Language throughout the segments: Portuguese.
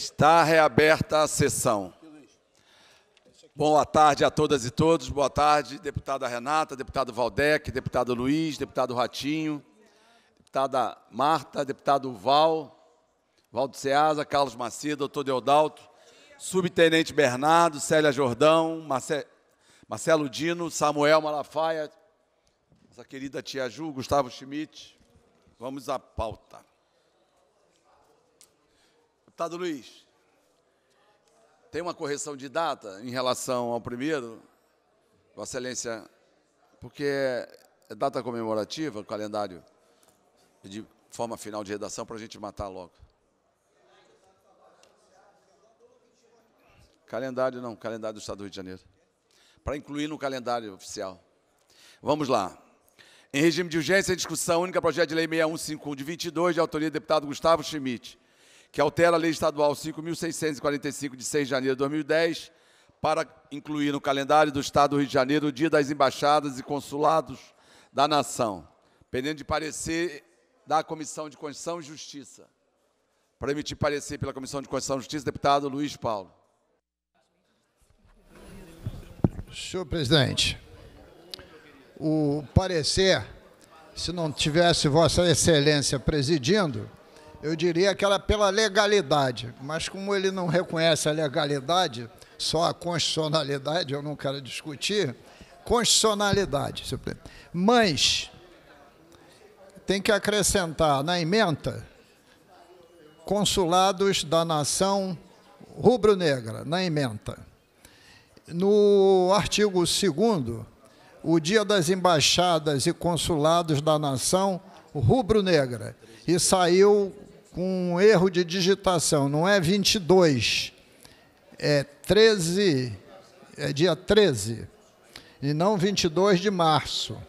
Está reaberta a sessão. Boa tarde a todas e todos. Boa tarde, deputada Renata, deputado Valdec, deputado Luiz, deputado Ratinho, deputada Marta, deputado Val, Valdo Ceasa, Carlos Macedo, doutor Deodalto, subtenente Bernardo, Célia Jordão, Marce... Marcelo Dino, Samuel Malafaia, nossa querida tia Ju, Gustavo Schmidt. Vamos à pauta. Deputado Luiz, tem uma correção de data em relação ao primeiro? Vossa Excelência, porque é data comemorativa, calendário de forma final de redação, para a gente matar logo. Calendário não, calendário do Estado do Rio de Janeiro. Para incluir no calendário oficial. Vamos lá. Em regime de urgência, discussão única, projeto de lei 6151 de 22, de autoria do deputado Gustavo Schmidt que altera a Lei Estadual 5.645, de 6 de janeiro de 2010, para incluir no calendário do Estado do Rio de Janeiro o Dia das Embaixadas e Consulados da Nação, pendendo de parecer da Comissão de Constituição e Justiça. Para emitir parecer pela Comissão de Constituição e Justiça, deputado Luiz Paulo. Senhor presidente, o parecer, se não tivesse Vossa Excelência presidindo, eu diria que era é pela legalidade, mas como ele não reconhece a legalidade, só a constitucionalidade, eu não quero discutir, constitucionalidade. Mas tem que acrescentar na emenda consulados da nação rubro-negra, na emenda. No artigo 2 o dia das embaixadas e consulados da nação rubro-negra. E saiu com um erro de digitação, não é 22, é 13, é dia 13, e não 22 de março.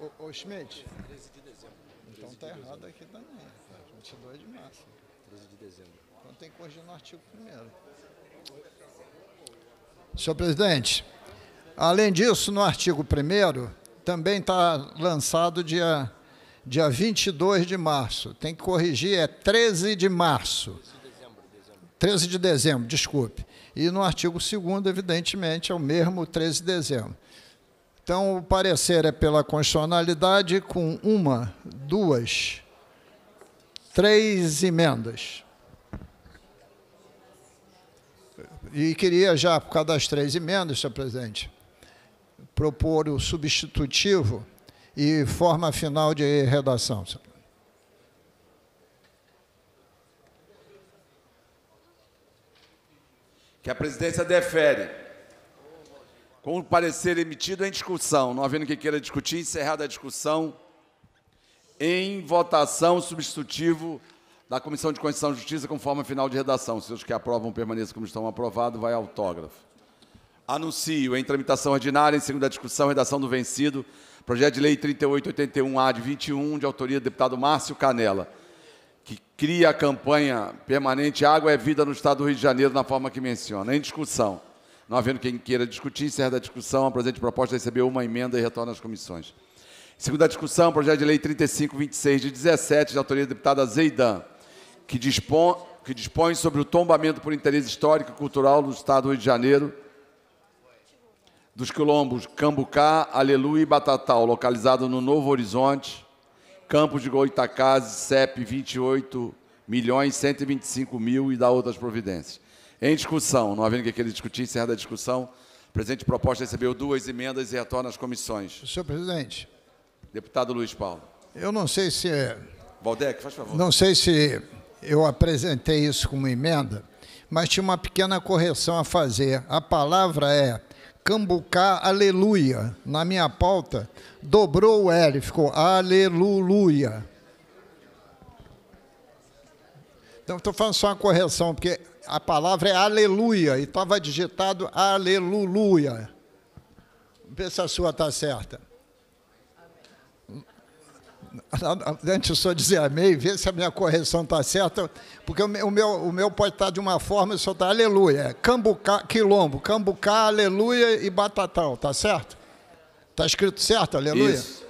Ô, ô Schmidt. 13 de dezembro. Então está errado aqui também. 22 tá? de março. 13 de dezembro. Então tem que corrigir no artigo 1. Senhor presidente, além disso, no artigo 1 também está lançado dia dia 22 de março. Tem que corrigir, é 13 de março. 13 de dezembro, desculpe. E no artigo 2, evidentemente, é o mesmo 13 de dezembro. Então, o parecer é pela constitucionalidade com uma, duas, três emendas. E queria já, por causa das três emendas, senhor presidente, propor o substitutivo e forma final de redação. Que a presidência defere. Com o parecer emitido em discussão, não havendo quem queira discutir, encerrada a discussão, em votação substitutivo da Comissão de Constituição e Justiça, com forma final de redação. Se os que aprovam permaneçam como estão aprovados, vai autógrafo. Anuncio em tramitação ordinária, em segunda discussão, redação do vencido, Projeto de Lei 3881-A de 21, de autoria do deputado Márcio Canela, que cria a campanha permanente Água é Vida no Estado do Rio de Janeiro, na forma que menciona. Em discussão. Não havendo quem queira discutir, encerra a discussão. A presente proposta é recebeu uma emenda e retorna às comissões. Segunda discussão, projeto de lei 3526 de 17, de autoria da deputada Zeidan, que dispõe, que dispõe sobre o tombamento por interesse histórico e cultural do Estado do Rio de Janeiro dos quilombos Cambucá, Aleluia e Batatal, localizado no Novo Horizonte, Campos de Goitacazes, CEP 28 milhões 125 mil e da outras providências. Em discussão, não havendo que aquele discutir, encerrada a discussão, o presente proposta recebeu duas emendas e retorna às comissões. Senhor presidente. Deputado Luiz Paulo. Eu não sei se... É- Valdec, faz favor. Não sei se eu apresentei isso como emenda, mas tinha uma pequena correção a fazer. A palavra é Cambucá, aleluia. Na minha pauta, dobrou o L, ficou aleluia. Então, estou falando só uma correção, porque a palavra é aleluia e estava digitado aleluia. Vê se a sua está certa. antes eu só dizer amém, ver se a minha correção está certa, porque o meu, o meu pode estar tá de uma forma e só está aleluia. É cambucá, quilombo, cambucá, aleluia e batatão, tá certo? Tá escrito certo, aleluia? Isso.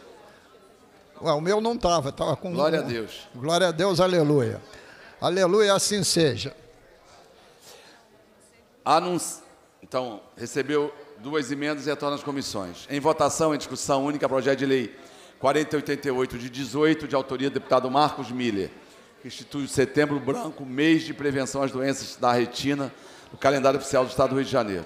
Ué, o meu não estava, estava com. Glória um, a né? Deus. Glória a Deus, aleluia. Aleluia, assim seja. Anunci... Então, recebeu duas emendas e retorna às comissões. Em votação, em discussão única, projeto de lei 4088 de 18, de autoria do deputado Marcos Miller, que institui o Setembro Branco, mês de prevenção às doenças da retina, no calendário oficial do Estado do Rio de Janeiro.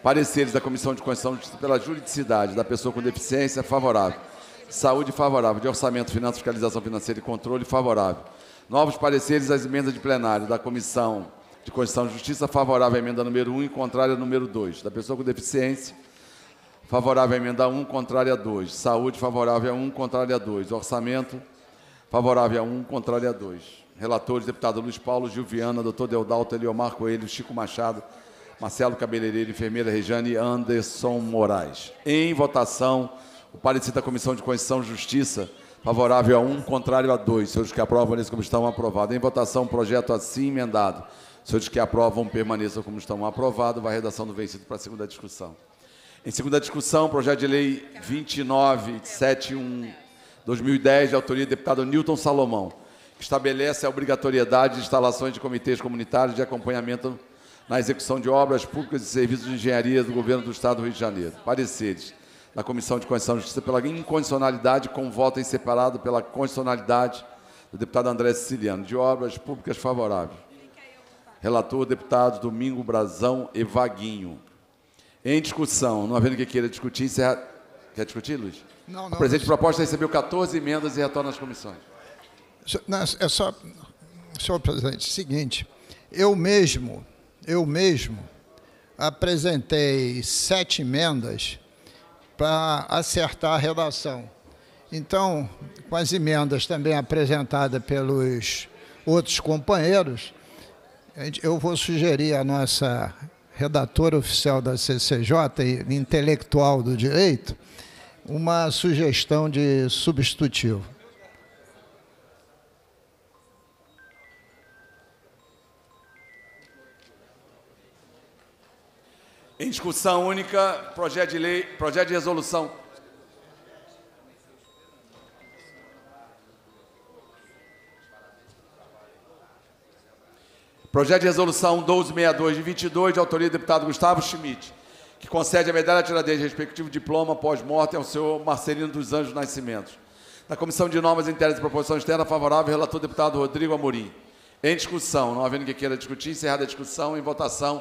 Pareceres da Comissão de Constituição de pela Juridicidade da Pessoa com Deficiência, favorável. Saúde, favorável. De Orçamento, Finanças, Fiscalização Financeira e Controle, favorável. Novos pareceres às emendas de plenário da Comissão de Constituição e Justiça, favorável à emenda número 1 e contrária à número 2. Da Pessoa com Deficiência, favorável à emenda 1, contrária a 2. Saúde, favorável a 1, contrária a 2. Orçamento, favorável a 1, contrária a 2. Relatores, deputado Luiz Paulo, Gilviana, doutor Deodalto, Eliomar Coelho, Chico Machado, Marcelo Cabeleireiro, enfermeira Rejane Anderson Moraes. Em votação, o parecer da Comissão de Constituição e Justiça, favorável a 1, contrário a 2. Senhores que aprovam, permaneçam como estão, aprovado. Em votação, o projeto assim emendado. Senhores que aprovam, permaneçam como estão, aprovado. Vai a redação do vencido para a segunda discussão. Em segunda discussão, projeto de lei 2971 2010, de autoria do deputado Newton Salomão, que estabelece a obrigatoriedade de instalações de comitês comunitários de acompanhamento na execução de obras públicas e serviços de engenharia do governo do Estado do Rio de Janeiro. Pareceres da Comissão de Constituição e Justiça pela incondicionalidade, com voto em separado pela condicionalidade do deputado André Siciliano, de obras públicas favoráveis. Relator, deputados Domingo Brazão e Vaguinho. Em discussão, não havendo que queira discutir, encerra... Quer discutir, Luiz? Não, não. presidente presente proposta recebeu 14 emendas e retorna às comissões. Não, é só, senhor presidente, seguinte, eu mesmo, eu mesmo apresentei sete emendas para acertar a redação. Então, com as emendas também apresentadas pelos outros companheiros, eu vou sugerir a nossa redator oficial da CCJ e intelectual do direito, uma sugestão de substitutivo. Em discussão única, projeto de lei, projeto de resolução Projeto de resolução 1262 de 22, de autoria do deputado Gustavo Schmidt, que concede a medalha Tiradentes, respectivo diploma pós-morte ao senhor Marcelino dos Anjos Nascimentos. Da Comissão de Normas Internas e Proporção Externa, favorável, relator deputado Rodrigo Amorim. Em discussão, não havendo que queira discutir, encerrada a discussão, em votação,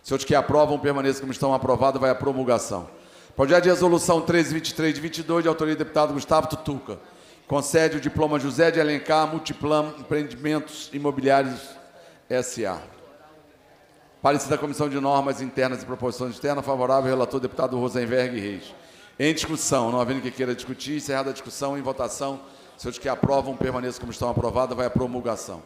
senhores que aprovam, permaneçam como estão aprovados, vai à promulgação. Projeto de resolução 1323 de 22, de autoria do deputado Gustavo Tutuca, concede o diploma José de Alencar, Multiplan Empreendimentos Imobiliários S.A. Parecer da Comissão de Normas Internas e Proporções Externas, favorável relator deputado Rosenberg Reis. Em discussão, não havendo que queira discutir, encerrada a discussão, em votação, se os que aprovam permaneçam como estão aprovados, vai à promulgação.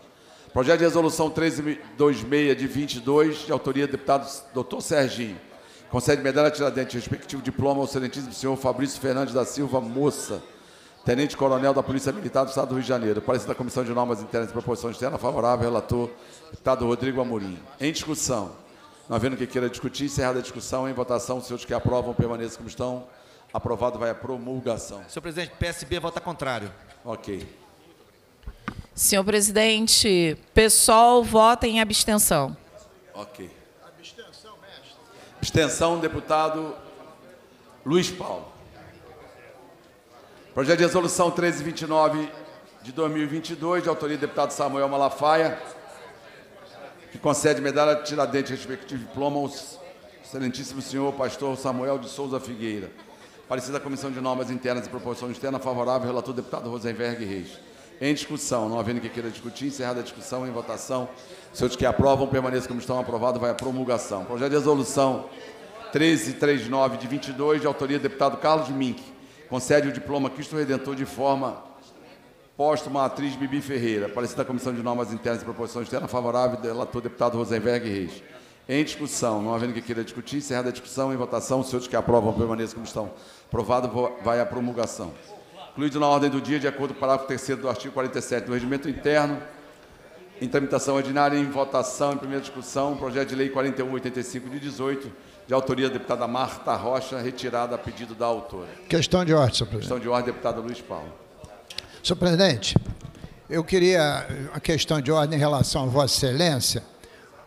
Projeto de resolução 1326 de 22, de autoria do deputado Dr. Serginho. Concede medalha Tiradentes, respectivo diploma ao excelentíssimo senhor Fabrício Fernandes da Silva Moça. Tenente Coronel da Polícia Militar do Estado do Rio de Janeiro. presidente da Comissão de Normas Internas e Proporções Externas, favorável, relator, deputado Rodrigo Amorim. Em discussão. Não havendo que queira discutir, encerrada a discussão, em votação, os senhores que aprovam permaneçam como estão. Aprovado vai a promulgação. Senhor presidente, PSB vota contrário. Ok. Senhor presidente, pessoal vota em abstenção. Ok. Abstenção, mestre. Abstenção, deputado Luiz Paulo. Projeto de resolução 1329 de 2022, de autoria do deputado Samuel Malafaia, que concede medalha de Tiradentes, respectivo diploma, ao excelentíssimo senhor pastor Samuel de Souza Figueira. Parecida da Comissão de Normas Internas e Proporção Externa, favorável, relator deputado Rosenberg Reis. Em discussão, não havendo que queira discutir, encerrada a discussão, em votação. Seus que aprovam, permaneçam como estão, aprovado, vai à promulgação. Projeto de resolução 1339 de 22, de autoria do deputado Carlos Mink, concede o diploma Cristo Redentor de forma póstuma à atriz Bibi Ferreira, parecida da Comissão de Normas Internas e Proporções Externas, favorável relator deputado Rosenberg Reis. Em discussão, não havendo que queira discutir, encerrada a discussão, em votação, os senhores que aprovam permaneçam como estão. Aprovado, vai à promulgação. Incluído na ordem do dia, de acordo com o parágrafo 3 do artigo 47 do Regimento Interno, em tramitação ordinária, em votação, em primeira discussão, projeto de lei 4185 de 18, de autoria da deputada Marta Rocha, retirada a pedido da autora. Questão de ordem, senhor presidente. Questão de ordem, deputado Luiz Paulo. Senhor presidente, eu queria a questão de ordem em relação a Vossa Excelência.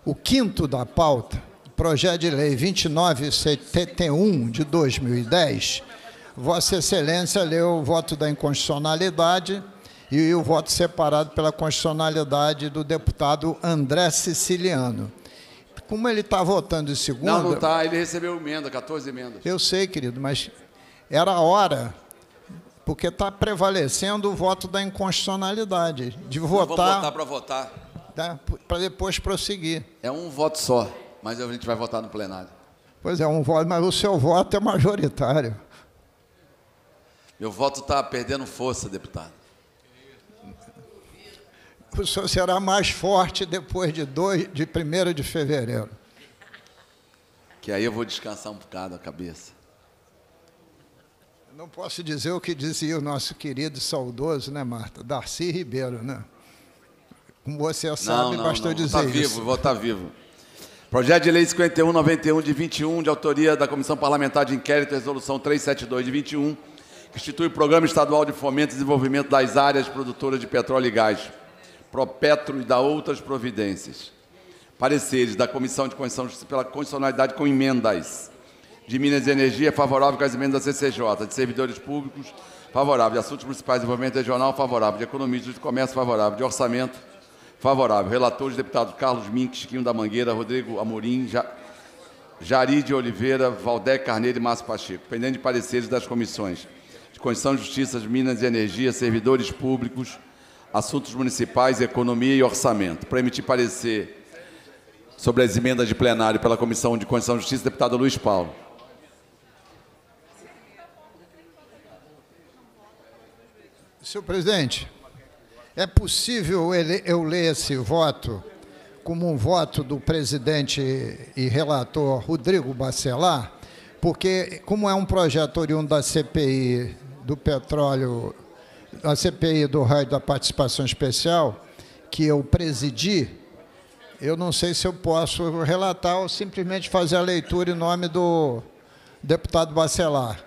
O quinto da pauta, projeto de lei 2971 de 2010, Vossa Excelência leu o voto da inconstitucionalidade e o voto separado pela constitucionalidade do deputado André Siciliano. Como ele está votando em segunda. Não, não está, ele recebeu emenda, 14 emendas. Eu sei, querido, mas era a hora, porque está prevalecendo o voto da inconstitucionalidade, de votar. Vamos votar para votar. Tá? Para depois prosseguir. É um voto só, mas a gente vai votar no plenário. Pois é, um voto, mas o seu voto é majoritário. Meu voto está perdendo força, deputado o senhor será mais forte depois de, 2, de 1 de fevereiro. Que aí eu vou descansar um bocado a cabeça. Não posso dizer o que dizia o nosso querido saudoso, né, Marta? Darcy Ribeiro, né? Como você sabe, não, não, bastou não. dizer vou tá vivo, isso. Vivo, vou estar tá vivo. Projeto de Lei 5191 de 21, de autoria da Comissão Parlamentar de Inquérito, Resolução 372 de 21, que institui o Programa Estadual de Fomento e Desenvolvimento das Áreas Produtoras de Petróleo e Gás. Propetro e da outras providências. Pareceres da Comissão de Constituição Justiça pela Constitucionalidade com emendas. De Minas e Energia, favorável com as emendas da CCJ. De Servidores Públicos, favorável. De Assuntos Municipais e Desenvolvimento Regional, favorável. De Economia e de Comércio, favorável. De Orçamento, favorável. Relatores, deputados Carlos Minques, Chiquinho da Mangueira, Rodrigo Amorim, ja... Jari de Oliveira, Valdé Carneiro e Márcio Pacheco. Pendente de pareceres das comissões de Constituição, Justiça, de Minas e Energia, Servidores Públicos, Assuntos Municipais, Economia e Orçamento. Para emitir parecer sobre as emendas de plenário pela Comissão de Constituição e Justiça, deputado Luiz Paulo. Senhor presidente, é possível eu ler esse voto como um voto do presidente e relator Rodrigo Bacelar, porque como é um projeto oriundo da CPI do petróleo a CPI do raio da participação especial, que eu presidi, eu não sei se eu posso relatar ou simplesmente fazer a leitura em nome do deputado Bacelar.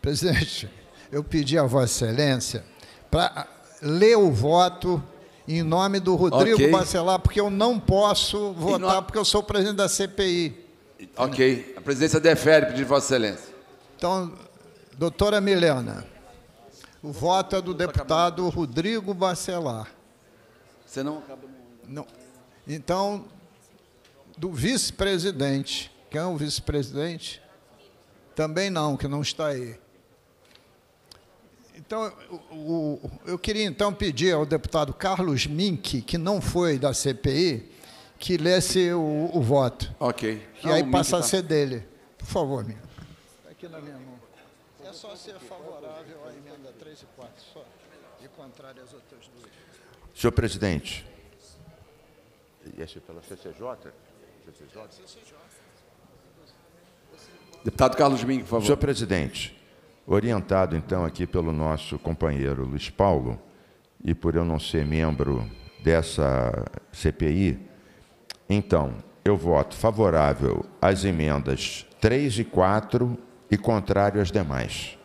Presidente, eu pedi a Vossa Excelência para ler o voto em nome do Rodrigo okay. Bacelar, porque eu não posso votar, no... porque eu sou presidente da CPI. Ok. A presidência defere, pedir Vossa Excelência. Então, doutora Milena, o voto é do deputado Rodrigo Bacelar. Você não acabou. Não. Então, do vice-presidente. Quem é o vice-presidente? Também não, que não está aí. Então, o, o, eu queria então pedir ao deputado Carlos Mink, que não foi da CPI, que lesse o, o voto. Ok. E aí passasse passa tá... a ser dele. Por favor, Mink aqui na minha mão. É só ser favorável à emenda 3 e 4, só, e contrário às outras duas. Senhor presidente, E essa é pela CCJ? CCJ? Deputado Carlos Ming, por favor. Senhor presidente, orientado então aqui pelo nosso companheiro Luiz Paulo, e por eu não ser membro dessa CPI, então eu voto favorável às emendas 3 e 4 e contrário às demais.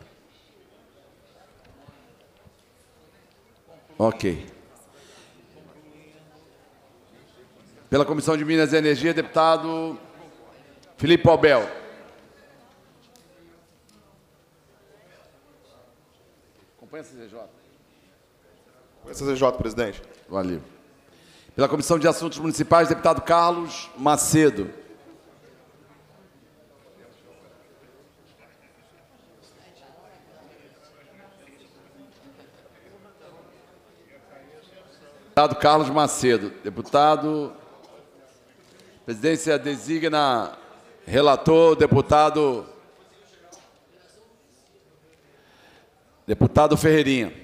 Ok. Pela Comissão de Minas e Energia, deputado Felipe Albel. Acompanha a CCJ. Acompanha a CCJ, presidente. Valeu. Pela Comissão de Assuntos Municipais, deputado Carlos Macedo. Deputado Carlos Macedo. Deputado. Presidência designa relator, deputado. Deputado Ferreirinha.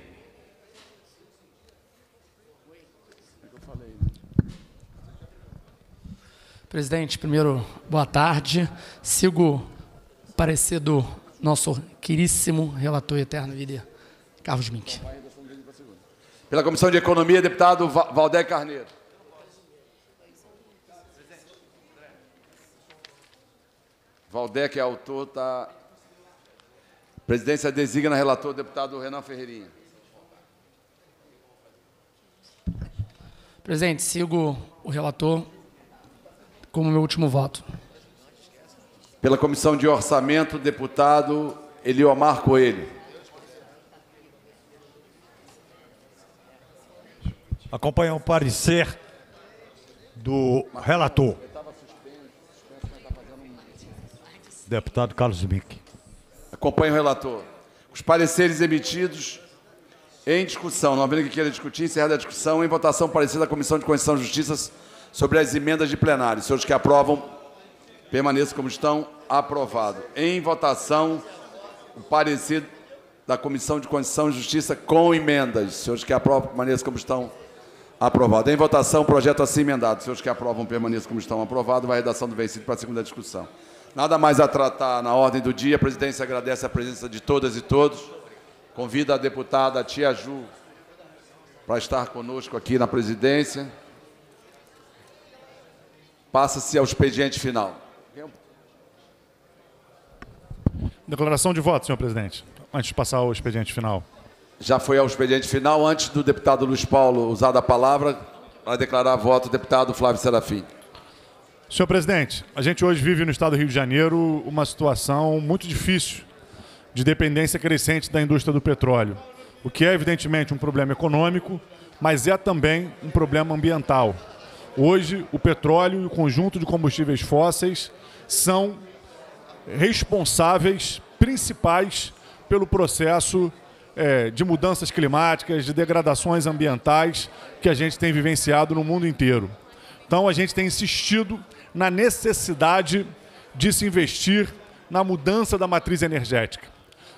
Presidente, primeiro, boa tarde. Sigo o parecer do nosso queríssimo relator eterno, Líder Carlos Mink. Pela Comissão de Economia, deputado Valdé Carneiro. Valdé, que é autor, está. Presidência designa relator, deputado Renan Ferreirinha. Presidente, sigo o relator como meu último voto. Pela Comissão de Orçamento, deputado Eliomar Coelho. acompanhar o parecer do relator. Deputado Carlos Mick. Acompanho o relator. Os pareceres emitidos em discussão. Não havendo que queira discutir, encerrada a discussão. Em votação, parecer da Comissão de Constituição e Justiça sobre as emendas de plenário. senhores que aprovam, permaneçam como estão. Aprovado. Em votação, o parecer da Comissão de Constituição e Justiça com emendas. senhores que aprovam, permaneçam como estão. Aprovado. Em votação, projeto assim emendado. Os que aprovam permaneçam como estão. Aprovado. Vai a redação do vencido para a segunda discussão. Nada mais a tratar na ordem do dia. A presidência agradece a presença de todas e todos. Convida a deputada Tia Ju para estar conosco aqui na presidência. Passa-se ao expediente final. Declaração de voto, senhor presidente, antes de passar ao expediente final. Já foi ao expediente final, antes do deputado Luiz Paulo usar a palavra, para declarar voto o deputado Flávio Serafim. Senhor presidente, a gente hoje vive no estado do Rio de Janeiro uma situação muito difícil de dependência crescente da indústria do petróleo, o que é evidentemente um problema econômico, mas é também um problema ambiental. Hoje, o petróleo e o conjunto de combustíveis fósseis são responsáveis principais pelo processo é, de mudanças climáticas, de degradações ambientais que a gente tem vivenciado no mundo inteiro. Então, a gente tem insistido na necessidade de se investir na mudança da matriz energética.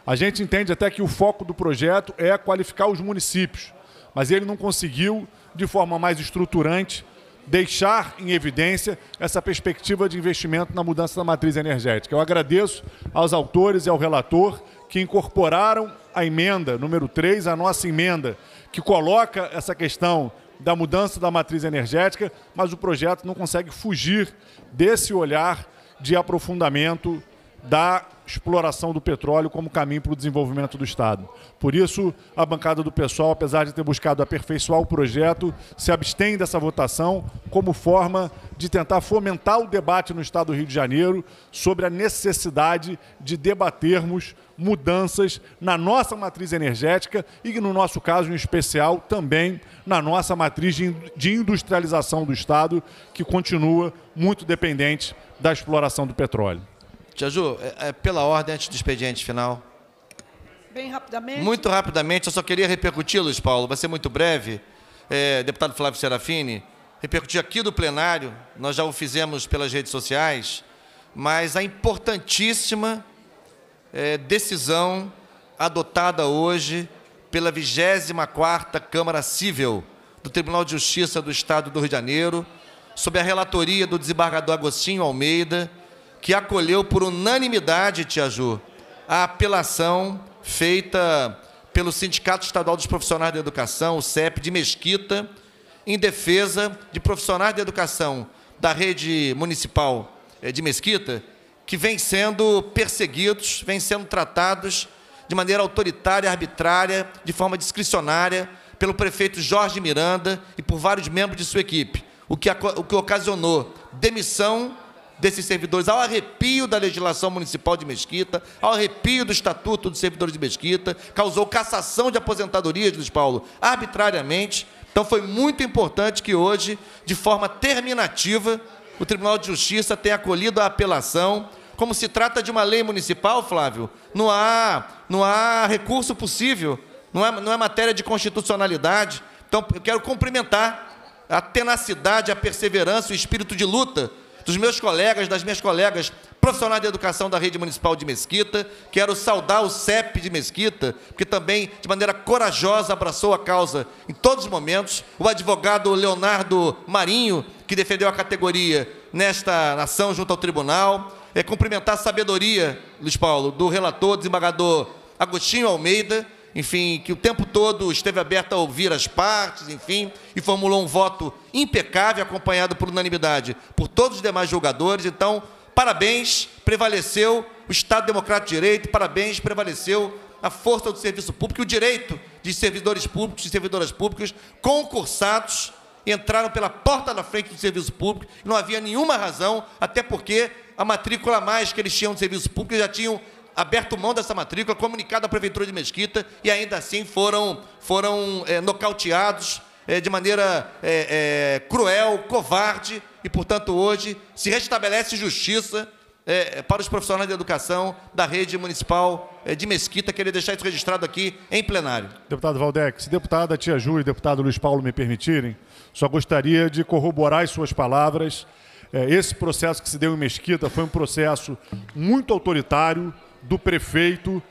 A gente entende até que o foco do projeto é qualificar os municípios, mas ele não conseguiu, de forma mais estruturante, deixar em evidência essa perspectiva de investimento na mudança da matriz energética. Eu agradeço aos autores e ao relator que incorporaram a emenda número 3, a nossa emenda, que coloca essa questão da mudança da matriz energética, mas o projeto não consegue fugir desse olhar de aprofundamento da exploração do petróleo como caminho para o desenvolvimento do Estado. Por isso, a bancada do pessoal, apesar de ter buscado aperfeiçoar o projeto, se abstém dessa votação como forma de tentar fomentar o debate no Estado do Rio de Janeiro sobre a necessidade de debatermos mudanças na nossa matriz energética e, no nosso caso em especial, também na nossa matriz de industrialização do Estado, que continua muito dependente da exploração do petróleo. Tia Ju, é, é, pela ordem antes do expediente final. Bem rapidamente. Muito rapidamente, eu só queria repercutir, Luiz Paulo, vai ser muito breve. É, deputado Flávio Serafini, repercutir aqui do plenário, nós já o fizemos pelas redes sociais, mas a importantíssima é, decisão adotada hoje pela 24ª Câmara Cível do Tribunal de Justiça do Estado do Rio de Janeiro, sob a relatoria do desembargador Agostinho Almeida, que acolheu por unanimidade, Tia Ju, a apelação feita pelo Sindicato Estadual dos Profissionais da Educação, o CEP de Mesquita, em defesa de profissionais da educação da rede municipal eh, de Mesquita, que vêm sendo perseguidos, vêm sendo tratados de maneira autoritária, arbitrária, de forma discricionária, pelo prefeito Jorge Miranda e por vários membros de sua equipe, o que, o que ocasionou demissão desses servidores, ao arrepio da legislação municipal de Mesquita, ao arrepio do Estatuto dos Servidores de Mesquita, causou cassação de aposentadorias, Luiz Paulo, arbitrariamente. Então foi muito importante que hoje, de forma terminativa, o Tribunal de Justiça tenha acolhido a apelação. Como se trata de uma lei municipal, Flávio, não há, não há recurso possível, não é, não é matéria de constitucionalidade. Então, eu quero cumprimentar a tenacidade, a perseverança, o espírito de luta dos meus colegas, das minhas colegas profissionais de educação da rede municipal de Mesquita. Quero saudar o CEP de Mesquita, que também, de maneira corajosa, abraçou a causa em todos os momentos. O advogado Leonardo Marinho, que defendeu a categoria nesta ação junto ao tribunal. É cumprimentar a sabedoria, Luiz Paulo, do relator, desembargador Agostinho Almeida, enfim, que o tempo todo esteve aberta a ouvir as partes, enfim, e formulou um voto impecável, acompanhado por unanimidade por todos os demais julgadores. Então, parabéns, prevaleceu o Estado Democrático de Direito, parabéns, prevaleceu a força do serviço público e o direito de servidores públicos e servidoras públicas concursados entraram pela porta da frente do serviço público, não havia nenhuma razão, até porque a matrícula a mais que eles tinham do serviço público já tinham aberto mão dessa matrícula, comunicado à Prefeitura de Mesquita e ainda assim foram, foram é, nocauteados é, de maneira é, cruel, covarde e, portanto, hoje se restabelece justiça para os profissionais de educação da rede municipal de Mesquita. Queria deixar isso registrado aqui em plenário. Deputado Valdec, se deputada Tia Ju e deputado Luiz Paulo me permitirem, só gostaria de corroborar as suas palavras. Esse processo que se deu em Mesquita foi um processo muito autoritário, do prefeito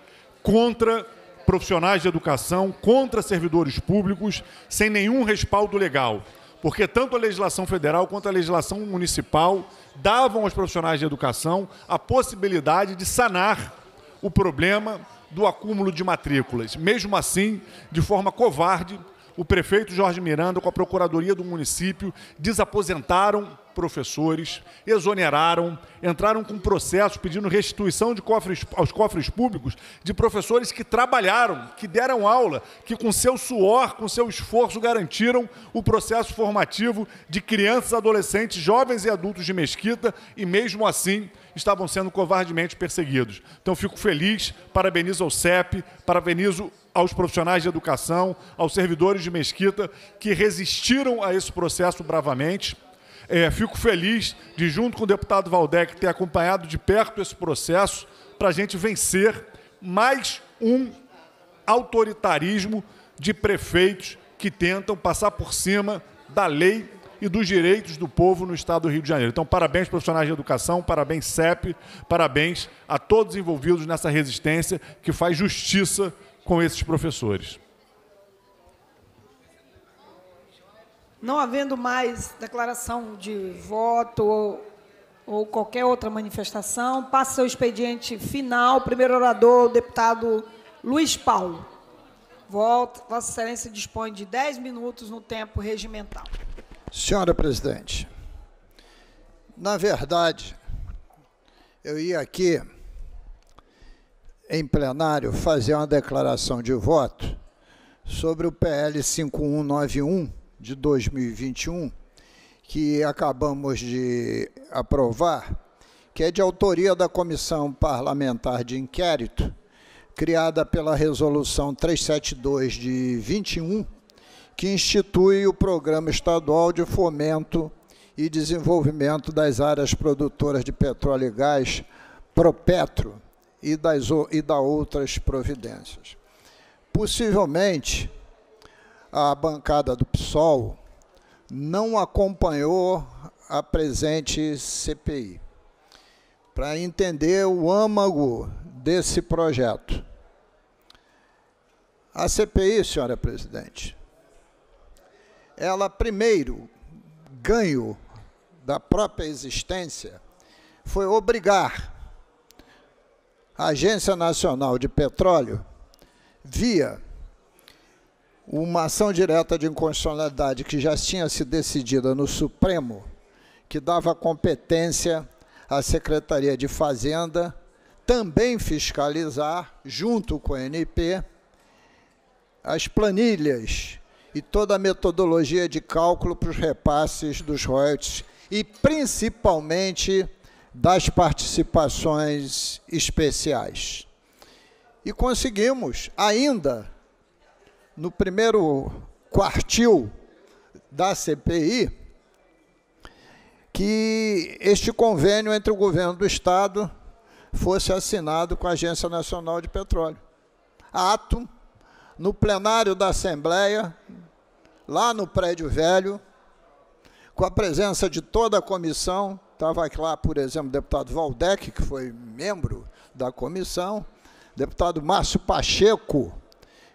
contra profissionais de educação, contra servidores públicos, sem nenhum respaldo legal. Porque tanto a legislação federal quanto a legislação municipal davam aos profissionais de educação a possibilidade de sanar o problema do acúmulo de matrículas. Mesmo assim, de forma covarde, o prefeito Jorge Miranda, com a Procuradoria do município, desaposentaram professores, exoneraram, entraram com processo pedindo restituição de cofres, aos cofres públicos de professores que trabalharam, que deram aula, que com seu suor, com seu esforço garantiram o processo formativo de crianças, adolescentes, jovens e adultos de Mesquita e mesmo assim estavam sendo covardemente perseguidos. Então fico feliz, parabenizo ao CEP, parabenizo aos profissionais de educação, aos servidores de Mesquita que resistiram a esse processo bravamente é, fico feliz de, junto com o deputado Valdec, ter acompanhado de perto esse processo para a gente vencer mais um autoritarismo de prefeitos que tentam passar por cima da lei e dos direitos do povo no Estado do Rio de Janeiro. Então, parabéns, profissionais de educação, parabéns, CEP, parabéns a todos envolvidos nessa resistência que faz justiça com esses professores. Não havendo mais declaração de voto ou, ou qualquer outra manifestação, passa o expediente final. Primeiro orador, o deputado Luiz Paulo. Volta. Vossa Excelência dispõe de 10 minutos no tempo regimental. Senhora Presidente, na verdade, eu ia aqui em plenário fazer uma declaração de voto sobre o PL 5191 de 2021, que acabamos de aprovar, que é de autoria da Comissão Parlamentar de Inquérito, criada pela Resolução 372 de 21, que institui o Programa Estadual de Fomento e Desenvolvimento das Áreas Produtoras de Petróleo e Gás, PROPETRO, e, das, e da outras providências. Possivelmente, a bancada do PSOL não acompanhou a presente CPI para entender o âmago desse projeto. A CPI, senhora presidente, ela primeiro ganho da própria existência foi obrigar a Agência Nacional de Petróleo, via uma ação direta de inconstitucionalidade que já tinha se decidida no Supremo, que dava competência à Secretaria de Fazenda também fiscalizar, junto com a NP, as planilhas e toda a metodologia de cálculo para os repasses dos royalties e principalmente das participações especiais. E conseguimos ainda no primeiro quartil da CPI que este convênio entre o governo do Estado fosse assinado com a Agência Nacional de Petróleo. Ato no plenário da Assembleia, lá no Prédio Velho, com a presença de toda a comissão, estava lá, por exemplo, o deputado Valdec, que foi membro da comissão, deputado Márcio Pacheco,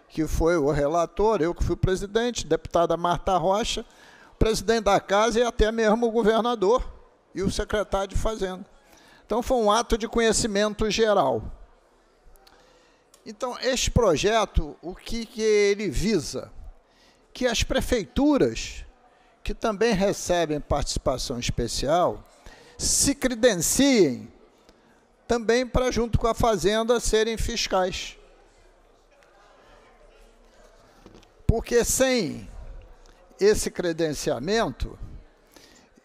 que foi o relator, eu que fui presidente, deputada Marta Rocha, presidente da casa e até mesmo o governador e o secretário de Fazenda. Então foi um ato de conhecimento geral. Então, este projeto, o que, que ele visa? Que as prefeituras, que também recebem participação especial, se credenciem também para, junto com a Fazenda, serem fiscais. Porque sem esse credenciamento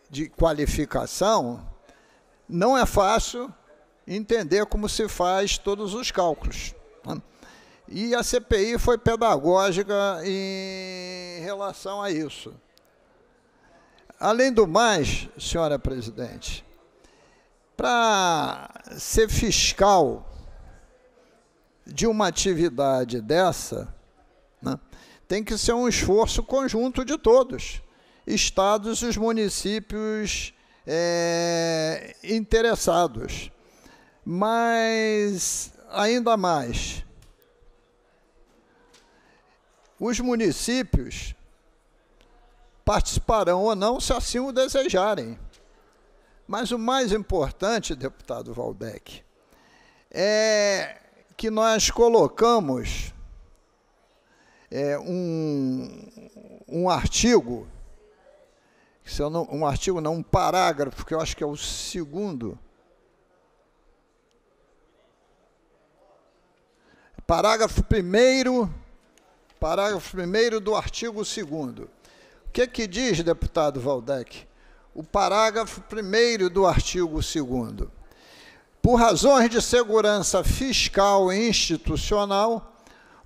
de qualificação, não é fácil entender como se faz todos os cálculos. Tá? E a CPI foi pedagógica em relação a isso. Além do mais, senhora presidente, para ser fiscal de uma atividade dessa, né, tem que ser um esforço conjunto de todos, estados e os municípios é, interessados. Mas, ainda mais, os municípios participarão ou não, se assim o desejarem. Mas o mais importante, deputado Valdec, é que nós colocamos é, um, um artigo, se eu não, um artigo não, um parágrafo, que eu acho que é o segundo. Parágrafo primeiro, parágrafo primeiro do artigo segundo. O que é que diz, deputado Valdec? O parágrafo primeiro do artigo segundo. Por razões de segurança fiscal e institucional,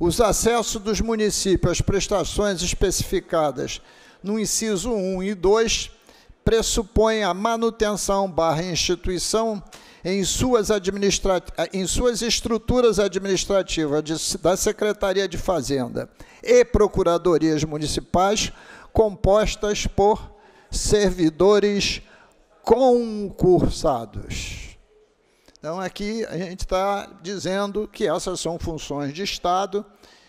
os acessos dos municípios às prestações especificadas no inciso 1 e 2 pressupõem a manutenção barra instituição em suas, administra... em suas estruturas administrativas de... da Secretaria de Fazenda e Procuradorias Municipais compostas por servidores concursados. Então, aqui a gente está dizendo que essas são funções de Estado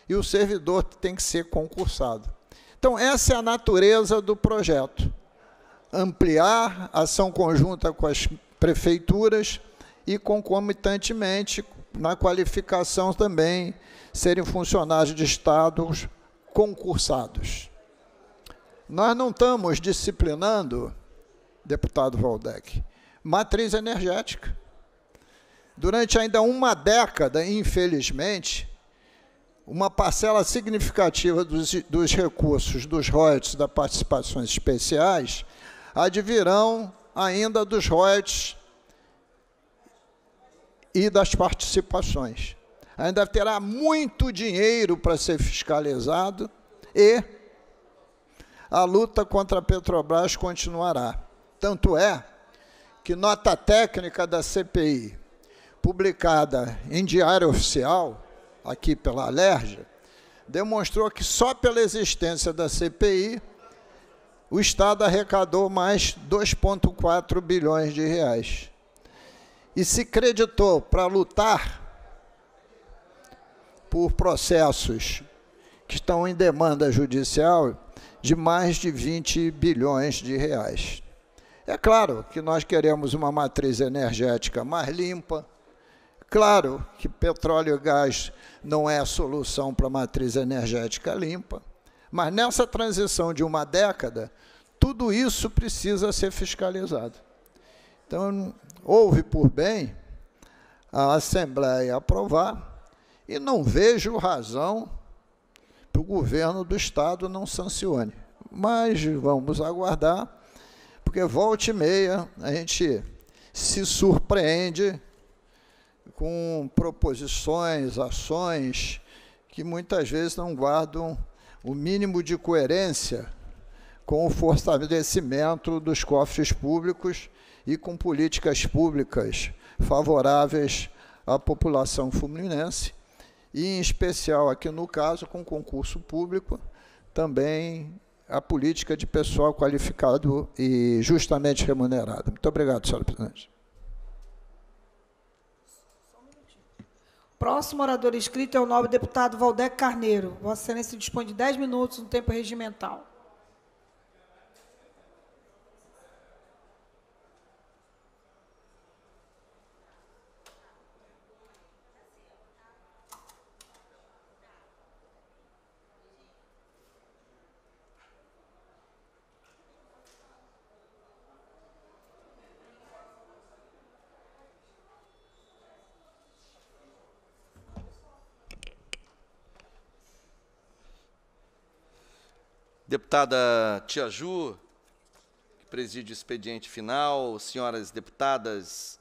e o servidor tem que ser concursado. Então, essa é a natureza do projeto. Ampliar ação conjunta com as prefeituras e, concomitantemente, na qualificação também, serem funcionários de estados concursados. Nós não estamos disciplinando, deputado Valdec, matriz energética. Durante ainda uma década, infelizmente, uma parcela significativa dos, dos recursos dos royalties das participações especiais advirão ainda dos royalties e das participações. Ainda terá muito dinheiro para ser fiscalizado e a luta contra a Petrobras continuará. Tanto é que nota técnica da CPI publicada em Diário Oficial, aqui pela Alerj, demonstrou que só pela existência da CPI o Estado arrecadou mais 2,4 bilhões de reais. E se creditou para lutar por processos que estão em demanda judicial de mais de 20 bilhões de reais. É claro que nós queremos uma matriz energética mais limpa, Claro que petróleo e gás não é a solução para a matriz energética limpa, mas nessa transição de uma década, tudo isso precisa ser fiscalizado. Então, houve por bem a Assembleia aprovar e não vejo razão para o governo do Estado não sancione. Mas vamos aguardar, porque volta e meia a gente se surpreende com proposições, ações que muitas vezes não guardam o mínimo de coerência com o fortalecimento dos cofres públicos e com políticas públicas favoráveis à população fluminense, e em especial aqui no caso com concurso público, também a política de pessoal qualificado e justamente remunerado. Muito obrigado, senhora presidente. Próximo orador inscrito é o nobre deputado Valdec Carneiro. Vossa Excelência dispõe de 10 minutos no tempo regimental. Deputada Tia Ju, que preside o expediente final, senhoras deputadas,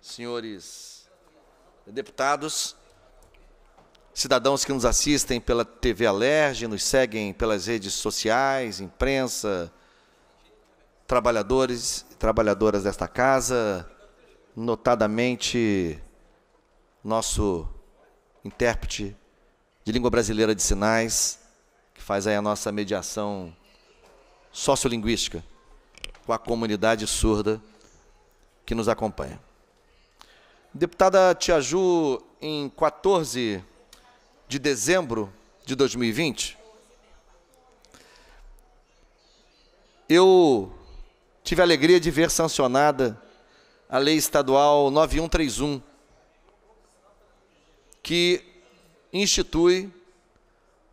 senhores deputados, cidadãos que nos assistem pela TV Alerj, nos seguem pelas redes sociais, imprensa, trabalhadores e trabalhadoras desta casa, notadamente nosso intérprete de língua brasileira de sinais, que faz aí a nossa mediação sociolinguística com a comunidade surda que nos acompanha. Deputada Tiaju, em 14 de dezembro de 2020, eu tive a alegria de ver sancionada a Lei Estadual 9131, que institui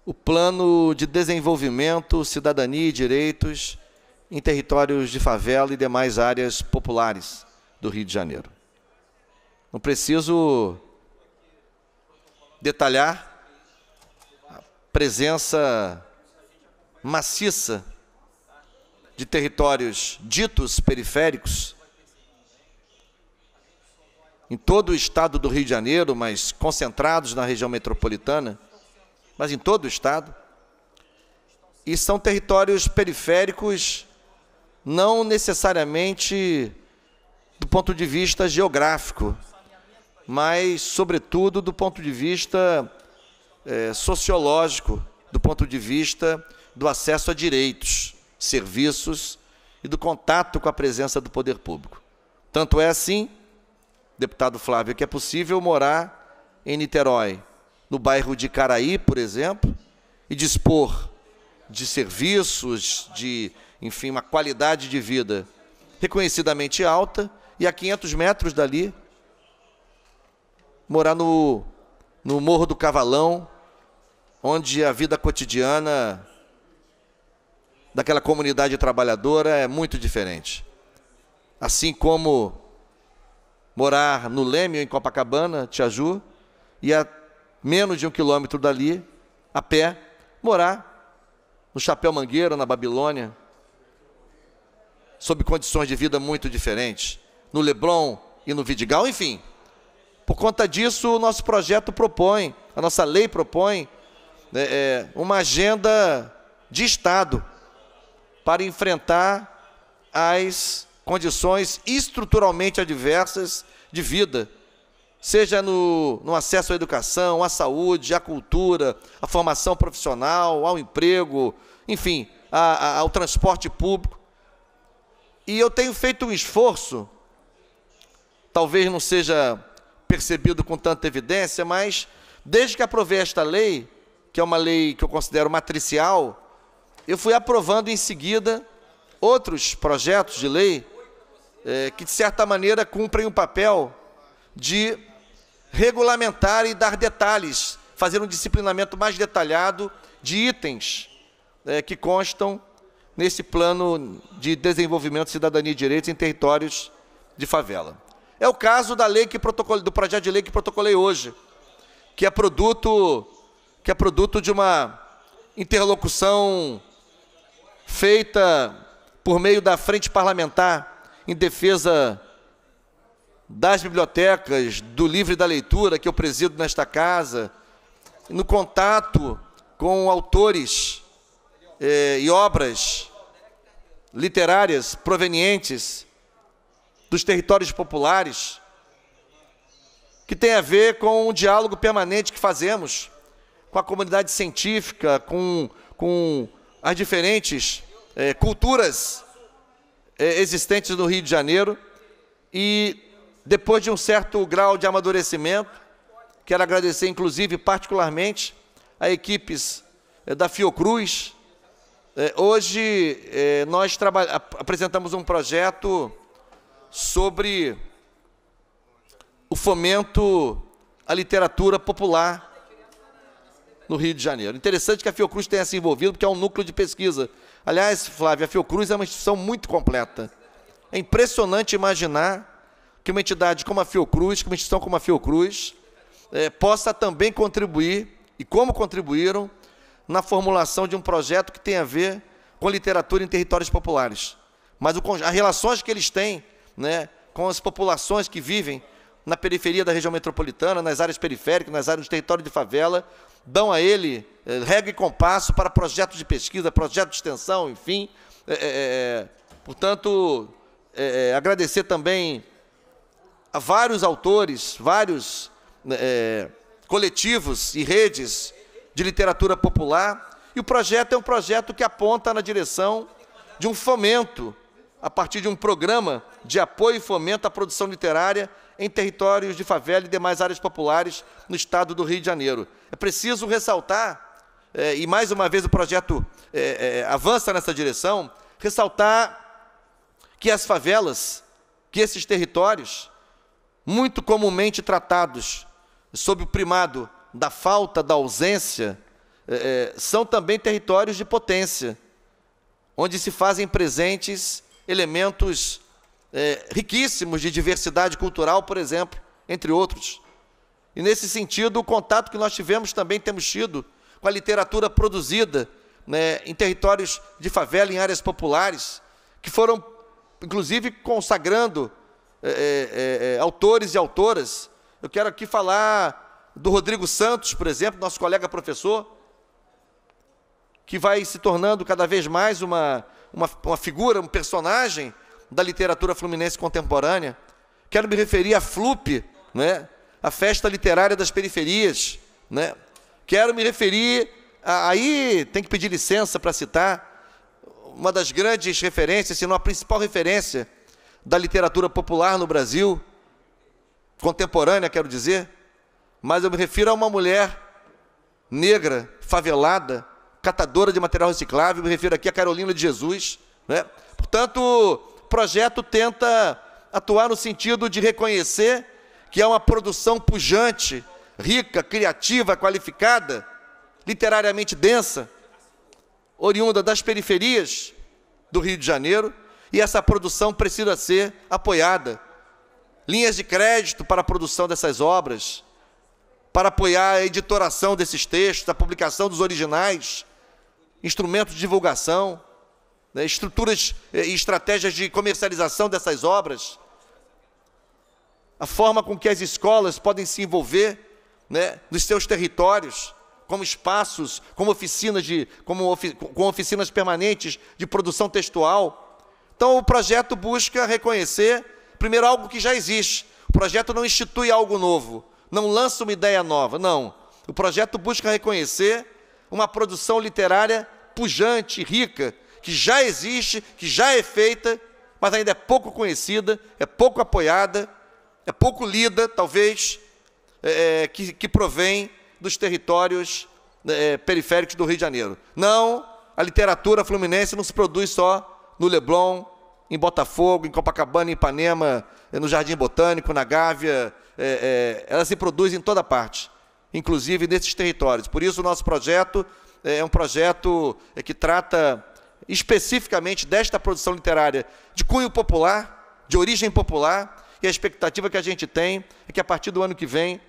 o Plano de Desenvolvimento, Cidadania e Direitos em Territórios de Favela e demais áreas populares do Rio de Janeiro. Não preciso detalhar a presença maciça de territórios ditos periféricos em todo o estado do Rio de Janeiro, mas concentrados na região metropolitana mas em todo o estado. E são territórios periféricos, não necessariamente do ponto de vista geográfico, mas, sobretudo, do ponto de vista é, sociológico, do ponto de vista do acesso a direitos, serviços e do contato com a presença do poder público. Tanto é assim, deputado Flávio, que é possível morar em Niterói, no bairro de Caraí, por exemplo, e dispor de serviços, de, enfim, uma qualidade de vida reconhecidamente alta, e a 500 metros dali, morar no, no Morro do Cavalão, onde a vida cotidiana daquela comunidade trabalhadora é muito diferente. Assim como morar no Lêmio, em Copacabana, Tiaju, e a menos de um quilômetro dali, a pé, morar no Chapéu Mangueira, na Babilônia, sob condições de vida muito diferentes, no Leblon e no Vidigal, enfim. Por conta disso, o nosso projeto propõe, a nossa lei propõe, né, é, uma agenda de Estado para enfrentar as condições estruturalmente adversas de vida seja no, no, acesso à educação, à saúde, à cultura, à formação profissional, ao emprego, enfim, a, a, ao transporte público. E eu tenho feito um esforço, talvez não seja percebido com tanta evidência, mas desde que aprovei esta lei, que é uma lei que eu considero matricial, eu fui aprovando em seguida outros projetos de lei é, que, de certa maneira, cumprem o um papel de regulamentar e dar detalhes, fazer um disciplinamento mais detalhado de itens é, que constam nesse plano de desenvolvimento, cidadania e direitos em territórios de favela. É o caso da lei que do projeto de lei que protocolei hoje, que é produto que é produto de uma interlocução feita por meio da frente parlamentar em defesa das bibliotecas, do livro e da leitura que eu presido nesta casa, no contato com autores eh, e obras literárias provenientes dos territórios populares, que tem a ver com o diálogo permanente que fazemos com a comunidade científica, com, com as diferentes eh, culturas eh, existentes no Rio de Janeiro e depois de um certo grau de amadurecimento, quero agradecer inclusive particularmente a equipes eh, da Fiocruz. Eh, hoje eh, nós apresentamos um projeto sobre o fomento à literatura popular no Rio de Janeiro. Interessante que a Fiocruz tenha se envolvido, porque é um núcleo de pesquisa. Aliás, Flávia, a Fiocruz é uma instituição muito completa. É impressionante imaginar que uma entidade como a Fiocruz, que uma instituição como a Fiocruz, é, possa também contribuir, e como contribuíram, na formulação de um projeto que tem a ver com literatura em territórios populares. Mas o, as relações que eles têm né, com as populações que vivem na periferia da região metropolitana, nas áreas periféricas, nas áreas do território de favela, dão a ele é, regra e compasso para projetos de pesquisa, projetos de extensão, enfim. É, é, é portanto, é, é, agradecer também vários autores, vários né, é, coletivos e redes de literatura popular, e o projeto é um projeto que aponta na direção de um fomento, a partir de um programa de apoio e fomento à produção literária em territórios de favela e demais áreas populares no estado do Rio de Janeiro. É preciso ressaltar, é, e mais uma vez o projeto é, é, avança nessa direção, ressaltar que as favelas, que esses territórios, muito comumente tratados sob o primado da falta, da ausência, é, é, são também territórios de potência, onde se fazem presentes elementos é, riquíssimos de diversidade cultural, por exemplo, entre outros. E nesse sentido, o contato que nós tivemos também temos tido com a literatura produzida né, em territórios de favela, em áreas populares, que foram, inclusive, consagrando é é, é, é, autores e autoras. Eu quero aqui falar do Rodrigo Santos, por exemplo, nosso colega professor, que vai se tornando cada vez mais uma, uma, uma figura, um personagem da literatura fluminense contemporânea. Quero me referir à FLUP, né? a Festa Literária das Periferias. Né? Quero me referir. A, aí tem que pedir licença para citar uma das grandes referências, se não a principal referência da literatura popular no Brasil, contemporânea, quero dizer, mas eu me refiro a uma mulher negra, favelada, catadora de material reciclável, me refiro aqui a Carolina de Jesus. Né? Portanto, o projeto tenta atuar no sentido de reconhecer que é uma produção pujante, rica, criativa, qualificada, literariamente densa, oriunda das periferias do Rio de Janeiro, e essa produção precisa ser apoiada. Linhas de crédito para a produção dessas obras, para apoiar a editoração desses textos, a publicação dos originais, instrumentos de divulgação, né, estruturas eh, e estratégias de comercialização dessas obras, a forma com que as escolas podem se envolver né, nos seus territórios, como espaços, como oficinas de, como ofi com oficinas permanentes de produção textual, então, o projeto busca reconhecer, primeiro, algo que já existe. O projeto não institui algo novo, não lança uma ideia nova, não. O projeto busca reconhecer uma produção literária pujante, rica, que já existe, que já é feita, mas ainda é pouco conhecida, é pouco apoiada, é pouco lida, talvez, é, é que, que, provém dos territórios né, é, periféricos do Rio de Janeiro. Não, a literatura fluminense não se produz só no Leblon, em Botafogo, em Copacabana, em Ipanema, eh, no Jardim Botânico, na Gávea. É, é, ela se produz em toda parte, inclusive nesses territórios. Por isso, o nosso projeto é um projeto que trata especificamente desta produção literária de cunho popular, de origem popular, e a expectativa que a gente tem é que a partir do ano que vem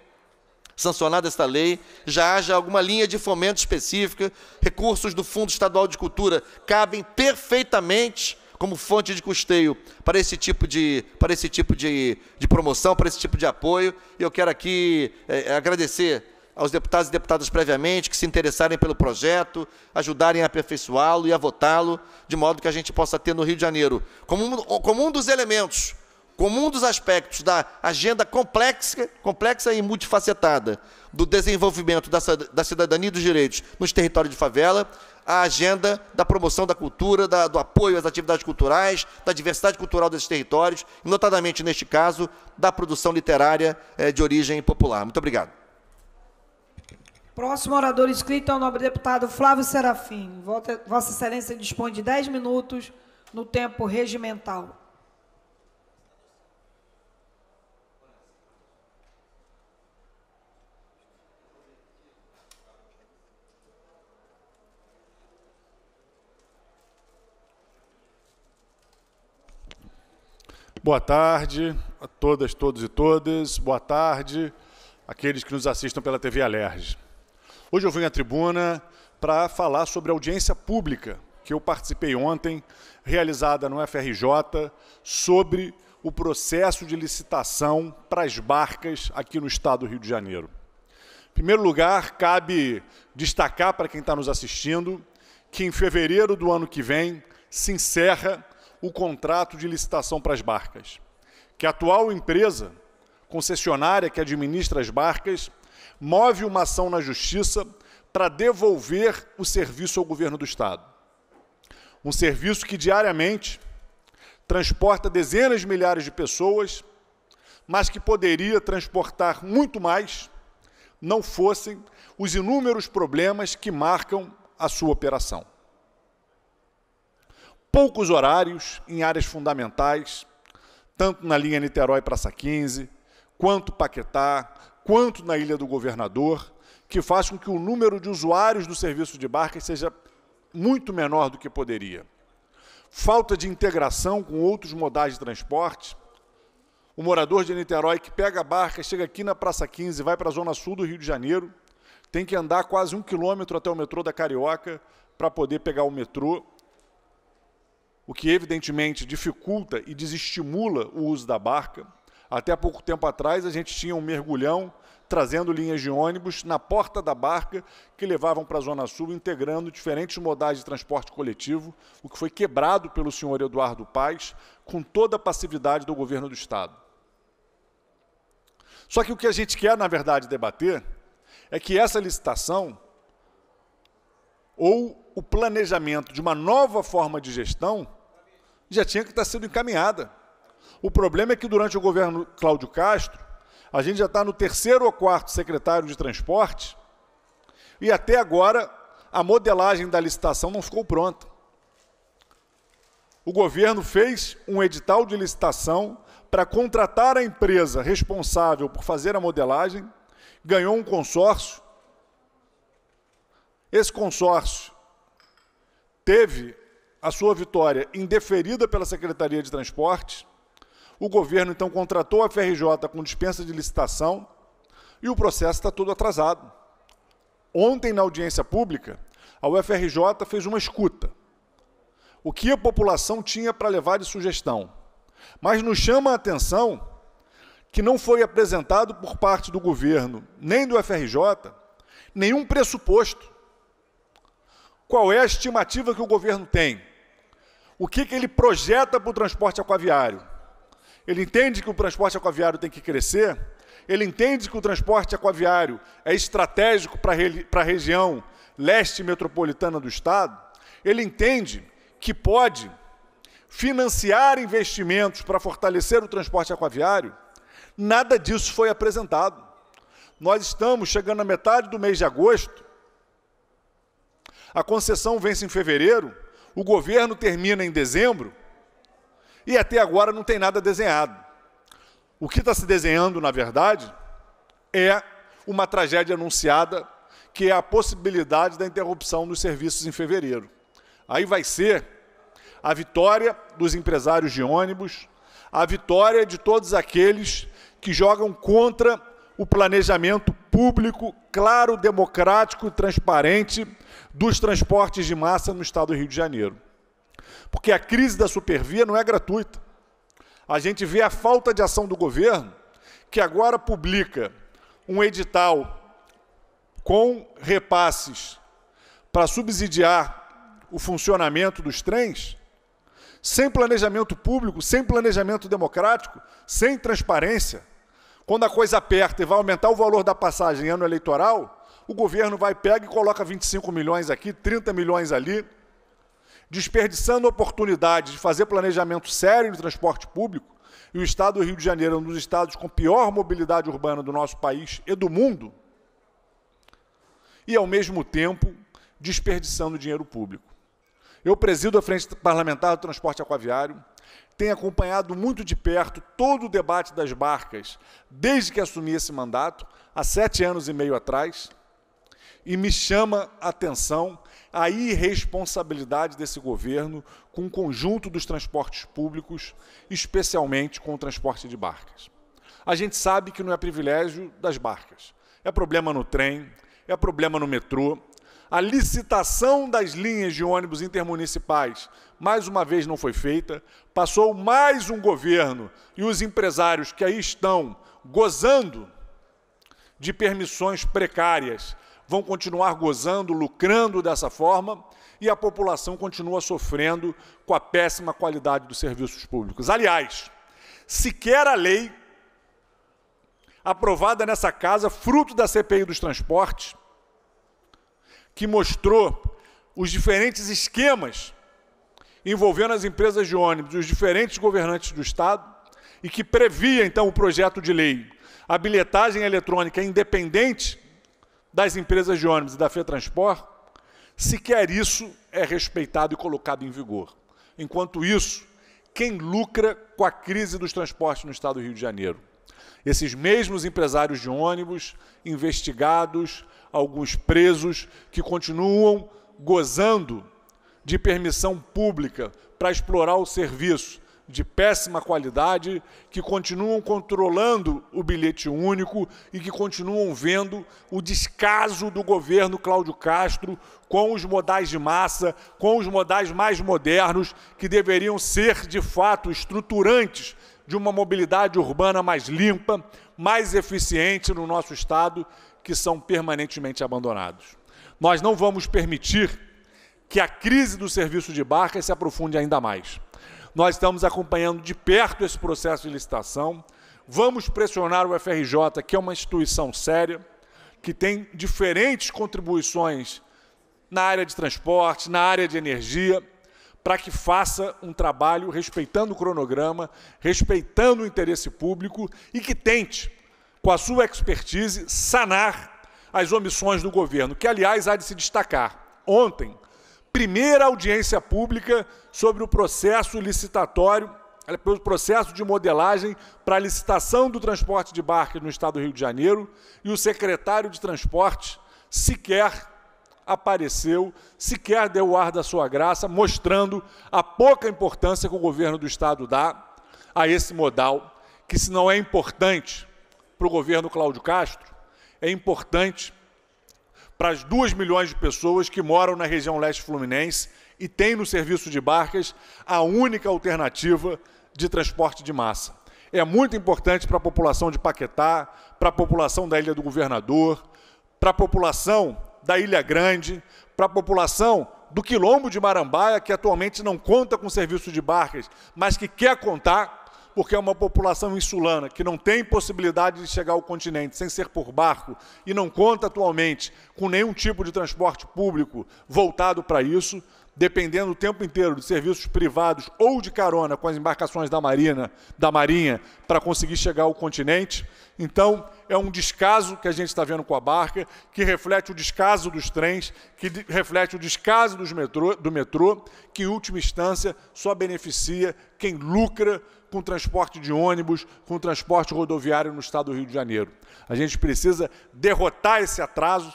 sancionada esta lei, já haja alguma linha de fomento específica, recursos do Fundo Estadual de Cultura cabem perfeitamente como fonte de custeio para esse tipo de, para esse tipo de, de promoção, para esse tipo de apoio. E eu quero aqui é, agradecer aos deputados e deputadas previamente que se interessarem pelo projeto, ajudarem a aperfeiçoá-lo e a votá-lo, de modo que a gente possa ter no Rio de Janeiro, como um, como um dos elementos como um dos aspectos da agenda complexa, complexa e multifacetada do desenvolvimento da, da cidadania e dos direitos nos territórios de favela, a agenda da promoção da cultura, da, do apoio às atividades culturais, da diversidade cultural desses territórios, e notadamente, neste caso, da produção literária eh, de origem popular. Muito obrigado. Próximo orador inscrito é o nobre deputado Flávio Serafim. Vossa Excelência dispõe de 10 minutos no tempo regimental. Boa tarde a todas, todos e todas. Boa tarde àqueles que nos assistam pela TV Alerj. Hoje eu vim à tribuna para falar sobre a audiência pública que eu participei ontem, realizada no FRJ, sobre o processo de licitação para as barcas aqui no estado do Rio de Janeiro. Em primeiro lugar, cabe destacar para quem está nos assistindo que em fevereiro do ano que vem se encerra o contrato de licitação para as barcas, que a atual empresa concessionária que administra as barcas move uma ação na justiça para devolver o serviço ao governo do estado. Um serviço que diariamente transporta dezenas de milhares de pessoas, mas que poderia transportar muito mais, não fossem os inúmeros problemas que marcam a sua operação poucos horários em áreas fundamentais, tanto na linha Niterói Praça 15, quanto Paquetá, quanto na Ilha do Governador, que faz com que o número de usuários do serviço de barcas seja muito menor do que poderia. Falta de integração com outros modais de transporte. O morador de Niterói que pega a barca, chega aqui na Praça 15, vai para a zona sul do Rio de Janeiro, tem que andar quase um quilômetro até o metrô da Carioca para poder pegar o metrô o que evidentemente dificulta e desestimula o uso da barca. Até pouco tempo atrás, a gente tinha um mergulhão trazendo linhas de ônibus na porta da barca que levavam para a Zona Sul, integrando diferentes modais de transporte coletivo, o que foi quebrado pelo senhor Eduardo Paes com toda a passividade do governo do Estado. Só que o que a gente quer, na verdade, debater é que essa licitação ou o planejamento de uma nova forma de gestão já tinha que estar sendo encaminhada. O problema é que durante o governo Cláudio Castro, a gente já está no terceiro ou quarto secretário de transporte e até agora a modelagem da licitação não ficou pronta. O governo fez um edital de licitação para contratar a empresa responsável por fazer a modelagem, ganhou um consórcio. Esse consórcio teve a sua vitória indeferida pela Secretaria de Transportes. O governo então contratou a FRJ com dispensa de licitação e o processo está todo atrasado. Ontem, na audiência pública, a UFRJ fez uma escuta. O que a população tinha para levar de sugestão. Mas nos chama a atenção que não foi apresentado por parte do governo, nem do FRJ, nenhum pressuposto. Qual é a estimativa que o governo tem? O que, que ele projeta para o transporte aquaviário? Ele entende que o transporte aquaviário tem que crescer, ele entende que o transporte aquaviário é estratégico para a região leste metropolitana do Estado, ele entende que pode financiar investimentos para fortalecer o transporte aquaviário, nada disso foi apresentado. Nós estamos chegando à metade do mês de agosto, a concessão vence em fevereiro, o governo termina em dezembro e até agora não tem nada desenhado. O que está se desenhando, na verdade, é uma tragédia anunciada, que é a possibilidade da interrupção dos serviços em fevereiro. Aí vai ser a vitória dos empresários de ônibus, a vitória de todos aqueles que jogam contra o planejamento público, claro, democrático e transparente dos transportes de massa no estado do Rio de Janeiro. Porque a crise da supervia não é gratuita. A gente vê a falta de ação do governo, que agora publica um edital com repasses para subsidiar o funcionamento dos trens, sem planejamento público, sem planejamento democrático, sem transparência. Quando a coisa aperta e vai aumentar o valor da passagem em ano eleitoral, o governo vai, pega e coloca 25 milhões aqui, 30 milhões ali, desperdiçando oportunidade de fazer planejamento sério de transporte público. E o estado do Rio de Janeiro é um dos estados com pior mobilidade urbana do nosso país e do mundo. E, ao mesmo tempo, desperdiçando dinheiro público. Eu presido a Frente Parlamentar do Transporte Aquaviário tem acompanhado muito de perto todo o debate das barcas desde que assumi esse mandato, há sete anos e meio atrás, e me chama a atenção a irresponsabilidade desse governo com o conjunto dos transportes públicos, especialmente com o transporte de barcas. A gente sabe que não é privilégio das barcas, é problema no trem, é problema no metrô. A licitação das linhas de ônibus intermunicipais mais uma vez não foi feita. Passou mais um governo e os empresários que aí estão gozando de permissões precárias vão continuar gozando, lucrando dessa forma e a população continua sofrendo com a péssima qualidade dos serviços públicos. Aliás, sequer a lei aprovada nessa casa, fruto da CPI dos transportes, que mostrou os diferentes esquemas envolvendo as empresas de ônibus e os diferentes governantes do Estado, e que previa, então, o projeto de lei, a bilhetagem eletrônica é independente das empresas de ônibus e da FETransport, sequer isso é respeitado e colocado em vigor. Enquanto isso, quem lucra com a crise dos transportes no estado do Rio de Janeiro? Esses mesmos empresários de ônibus, investigados, alguns presos, que continuam gozando de permissão pública para explorar o serviço de péssima qualidade, que continuam controlando o bilhete único e que continuam vendo o descaso do governo Cláudio Castro com os modais de massa, com os modais mais modernos, que deveriam ser, de fato, estruturantes de uma mobilidade urbana mais limpa, mais eficiente no nosso Estado, que são permanentemente abandonados. Nós não vamos permitir que a crise do serviço de barca se aprofunde ainda mais. Nós estamos acompanhando de perto esse processo de licitação, vamos pressionar o FRJ, que é uma instituição séria, que tem diferentes contribuições na área de transporte, na área de energia, para que faça um trabalho respeitando o cronograma, respeitando o interesse público e que tente, com a sua expertise, sanar as omissões do governo, que, aliás, há de se destacar. Ontem, primeira audiência pública sobre o processo licitatório, eh, pelo processo de modelagem para a licitação do transporte de barcas no estado do Rio de Janeiro, e o secretário de transporte sequer apareceu, sequer deu o ar da sua graça, mostrando a pouca importância que o governo do estado dá a esse modal, que se não é importante para o governo Cláudio Castro, é importante para as 2 milhões de pessoas que moram na região leste fluminense e têm no serviço de barcas a única alternativa de transporte de massa. É muito importante para a população de Paquetá, para a população da Ilha do Governador, para a população da Ilha Grande, para a população do Quilombo de Marambaia, que atualmente não conta com serviço de barcas, mas que quer contar porque é uma população insulana que não tem possibilidade de chegar ao continente sem ser por barco e não conta atualmente com nenhum tipo de transporte público voltado para isso, dependendo o tempo inteiro de serviços privados ou de carona com as embarcações da Marina, da Marinha, para conseguir chegar ao continente. Então, é um descaso que a gente está vendo com a barca, que reflete o descaso dos trens, que reflete o descaso metrô, do metrô, que em última instância só beneficia quem lucra com transporte de ônibus, com transporte rodoviário no estado do Rio de Janeiro. A gente precisa derrotar esse atraso,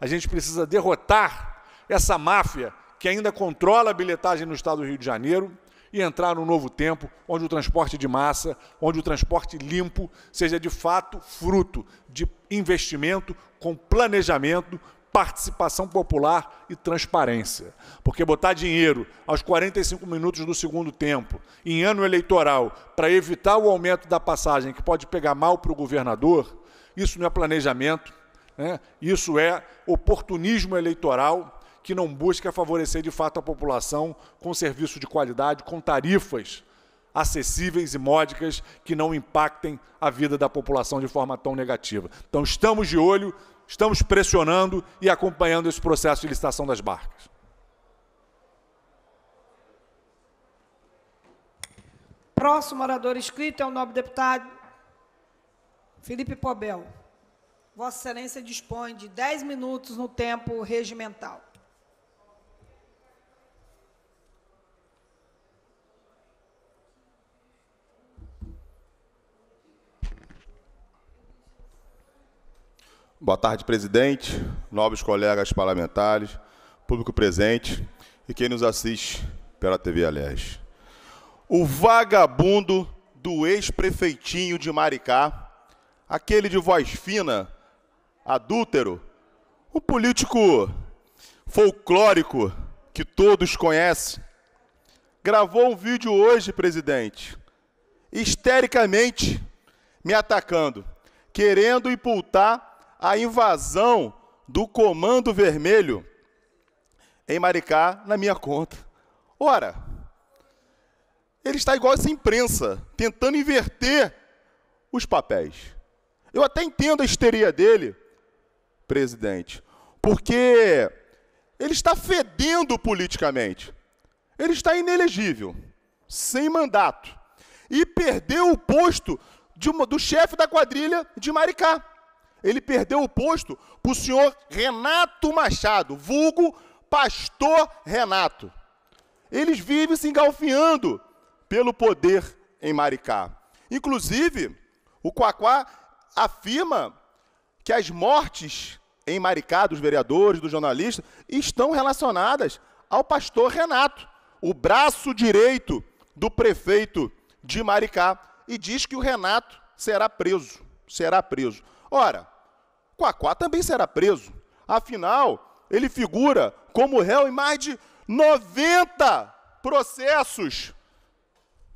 a gente precisa derrotar essa máfia que ainda controla a bilhetagem no estado do Rio de Janeiro, e entrar num novo tempo onde o transporte de massa, onde o transporte limpo seja de fato fruto de investimento com planejamento, participação popular e transparência. Porque botar dinheiro aos 45 minutos do segundo tempo, em ano eleitoral, para evitar o aumento da passagem que pode pegar mal para o governador, isso não é planejamento, né? isso é oportunismo eleitoral que não busca favorecer de fato a população com serviço de qualidade, com tarifas acessíveis e módicas que não impactem a vida da população de forma tão negativa. Então, estamos de olho, estamos pressionando e acompanhando esse processo de licitação das barcas. Próximo orador inscrito é o nobre deputado Felipe Pobel. Vossa Excelência dispõe de 10 minutos no tempo regimental. Boa tarde, presidente, nobres colegas parlamentares, público presente e quem nos assiste pela TV Aliás. O vagabundo do ex-prefeitinho de Maricá, aquele de voz fina, adúltero, o político folclórico que todos conhecem, gravou um vídeo hoje, presidente, histericamente me atacando, querendo imputar a invasão do Comando Vermelho em Maricá na minha conta. Ora, ele está igual essa imprensa, tentando inverter os papéis. Eu até entendo a histeria dele, presidente, porque ele está fedendo politicamente. Ele está inelegível, sem mandato, e perdeu o posto uma, do chefe da quadrilha de Maricá. Ele perdeu o posto para o senhor Renato Machado, vulgo pastor Renato. Eles vivem se engalfinhando pelo poder em Maricá. Inclusive, o Quaquá afirma que as mortes em Maricá dos vereadores, dos jornalistas, estão relacionadas ao pastor Renato, o braço direito do prefeito de Maricá, e diz que o Renato será preso, será preso. Ora, Quaquá também será preso. Afinal, ele figura como réu em mais de 90 processos,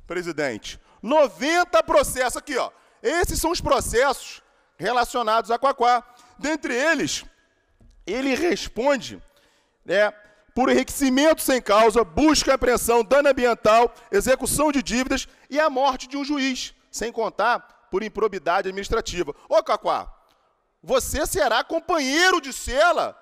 presidente. 90 processos. Aqui, ó. Esses são os processos relacionados a Quaquá. Dentre eles, ele responde né, por enriquecimento sem causa, busca e apreensão, dano ambiental, execução de dívidas e a morte de um juiz. Sem contar por improbidade administrativa. Ô, Cacuá, você será companheiro de cela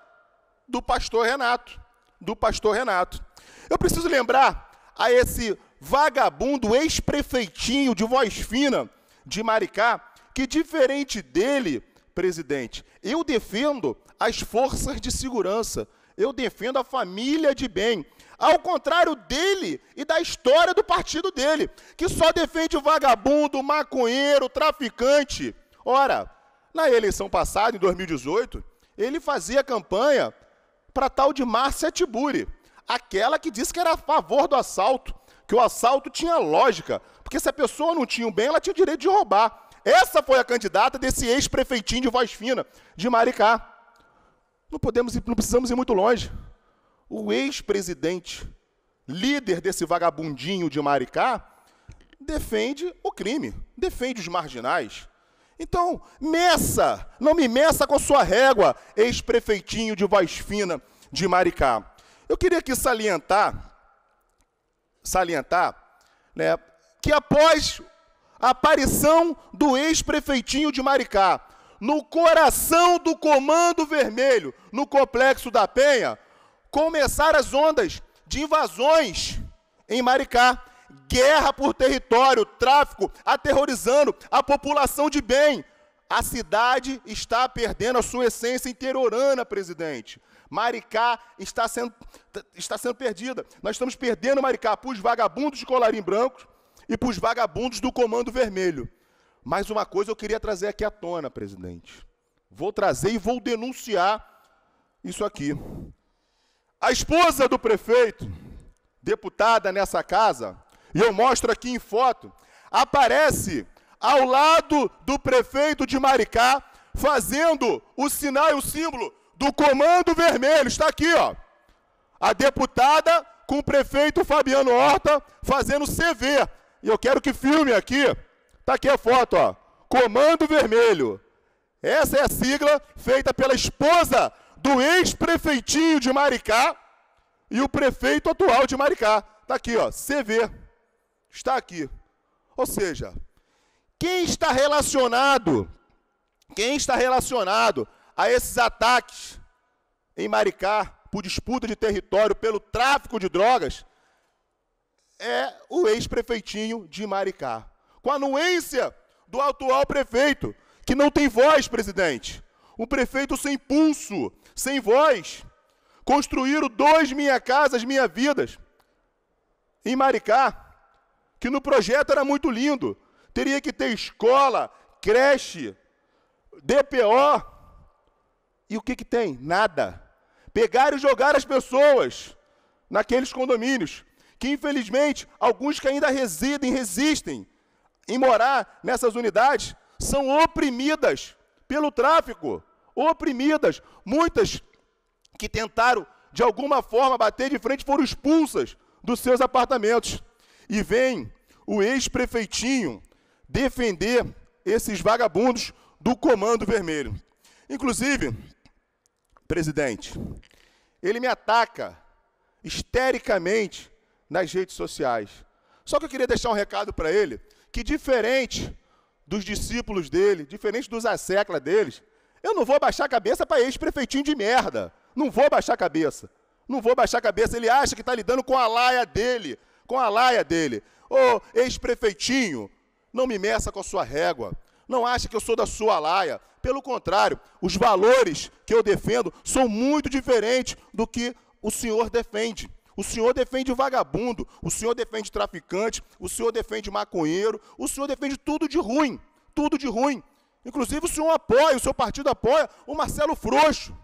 do pastor Renato. Do pastor Renato. Eu preciso lembrar a esse vagabundo ex-prefeitinho de voz fina de Maricá que, diferente dele, presidente, eu defendo as forças de segurança eu defendo a família de bem. Ao contrário dele e da história do partido dele, que só defende o vagabundo, o maconheiro, o traficante. Ora, na eleição passada, em 2018, ele fazia campanha para tal de Márcia Tiburi, aquela que disse que era a favor do assalto, que o assalto tinha lógica, porque se a pessoa não tinha o bem, ela tinha o direito de roubar. Essa foi a candidata desse ex-prefeitinho de Voz Fina, de Maricá. Não podemos, não precisamos ir muito longe. O ex-presidente, líder desse vagabundinho de Maricá, defende o crime, defende os marginais. Então, meça, não me meça com a sua régua, ex-prefeitinho de voz fina de Maricá. Eu queria aqui salientar, salientar, né, que após a aparição do ex-prefeitinho de Maricá, no coração do Comando Vermelho, no Complexo da Penha, começaram as ondas de invasões em Maricá. Guerra por território, tráfico, aterrorizando a população de bem. A cidade está perdendo a sua essência interiorana, presidente. Maricá está sendo, está sendo perdida. Nós estamos perdendo Maricá para os vagabundos de colarinho branco e para os vagabundos do Comando Vermelho. Mas uma coisa eu queria trazer aqui à tona, presidente. Vou trazer e vou denunciar isso aqui. A esposa do prefeito, deputada nessa casa, e eu mostro aqui em foto, aparece ao lado do prefeito de Maricá, fazendo o sinal e o símbolo do Comando Vermelho. Está aqui, ó. A deputada com o prefeito Fabiano Horta fazendo CV. E eu quero que filme aqui Tá aqui a foto, ó. Comando Vermelho. Essa é a sigla feita pela esposa do ex-prefeitinho de Maricá e o prefeito atual de Maricá. Tá aqui, ó, CV. Está aqui. Ou seja, quem está relacionado, quem está relacionado a esses ataques em Maricá por disputa de território, pelo tráfico de drogas, é o ex-prefeitinho de Maricá com a anuência do atual prefeito, que não tem voz, presidente. Um prefeito sem pulso, sem voz. Construíram dois Minha Casas Minha Vidas em Maricá, que no projeto era muito lindo. Teria que ter escola, creche, DPO. E o que, que tem? Nada. Pegaram e jogaram as pessoas naqueles condomínios, que infelizmente alguns que ainda residem, resistem em morar nessas unidades são oprimidas pelo tráfico, oprimidas. Muitas que tentaram de alguma forma bater de frente foram expulsas dos seus apartamentos. E vem o ex-prefeitinho defender esses vagabundos do Comando Vermelho. Inclusive, presidente, ele me ataca histericamente nas redes sociais. Só que eu queria deixar um recado para ele, que, diferente dos discípulos dele, diferente dos assecla deles, eu não vou baixar a cabeça para ex-prefeitinho de merda. Não vou baixar a cabeça. Não vou baixar a cabeça. Ele acha que está lidando com a laia dele. Com a laia dele. Ô, oh, ex-prefeitinho, não me meça com a sua régua. Não acha que eu sou da sua laia. Pelo contrário, os valores que eu defendo são muito diferentes do que o senhor defende. O senhor defende o vagabundo, o senhor defende traficante, o senhor defende maconheiro, o senhor defende tudo de ruim, tudo de ruim. Inclusive o senhor apoia, o seu partido apoia o Marcelo Frouxo.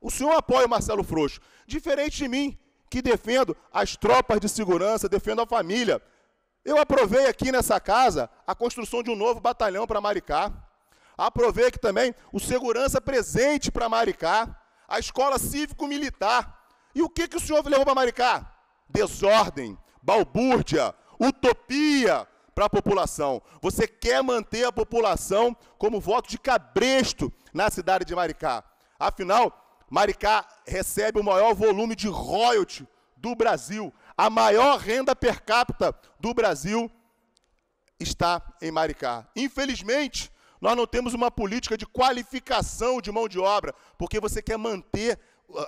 O senhor apoia o Marcelo Frouxo. Diferente de mim, que defendo as tropas de segurança, defendo a família. Eu aprovei aqui nessa casa a construção de um novo batalhão para Maricá. Aprovei aqui também o segurança presente para Maricá, a escola cívico-militar. E o que, que o senhor levou para Maricá? Desordem, balbúrdia, utopia para a população. Você quer manter a população como voto de cabresto na cidade de Maricá. Afinal, Maricá recebe o maior volume de royalty do Brasil. A maior renda per capita do Brasil está em Maricá. Infelizmente, nós não temos uma política de qualificação de mão de obra, porque você quer manter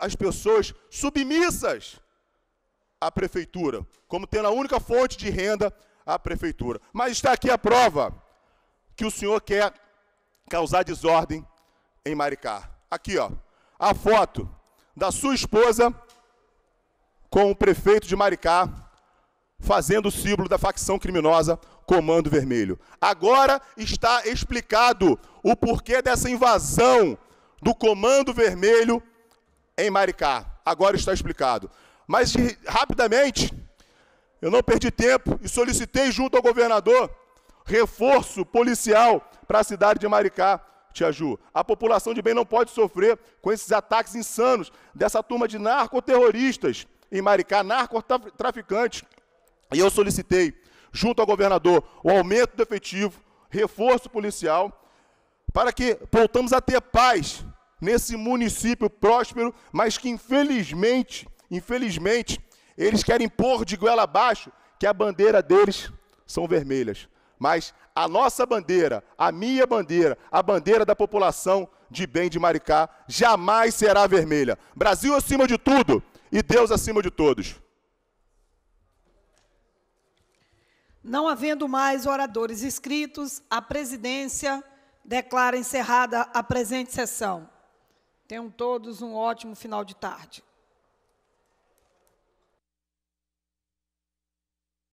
as pessoas submissas à prefeitura, como tendo a única fonte de renda a prefeitura. Mas está aqui a prova que o senhor quer causar desordem em Maricá. Aqui, ó, a foto da sua esposa com o prefeito de Maricá fazendo o símbolo da facção criminosa Comando Vermelho. Agora está explicado o porquê dessa invasão do Comando Vermelho em Maricá. Agora está explicado. Mas de, rapidamente, eu não perdi tempo e solicitei junto ao governador reforço policial para a cidade de Maricá, Tia Ju. A população de bem não pode sofrer com esses ataques insanos dessa turma de narcoterroristas em Maricá, narcotraficantes. E eu solicitei, junto ao governador, o aumento do efetivo, reforço policial, para que voltamos a ter paz nesse município próspero, mas que infelizmente, infelizmente, eles querem pôr de goela abaixo que a bandeira deles são vermelhas. Mas a nossa bandeira, a minha bandeira, a bandeira da população de bem de Maricá jamais será vermelha. Brasil acima de tudo e Deus acima de todos. Não havendo mais oradores inscritos, a presidência declara encerrada a presente sessão. Tenham todos um ótimo final de tarde.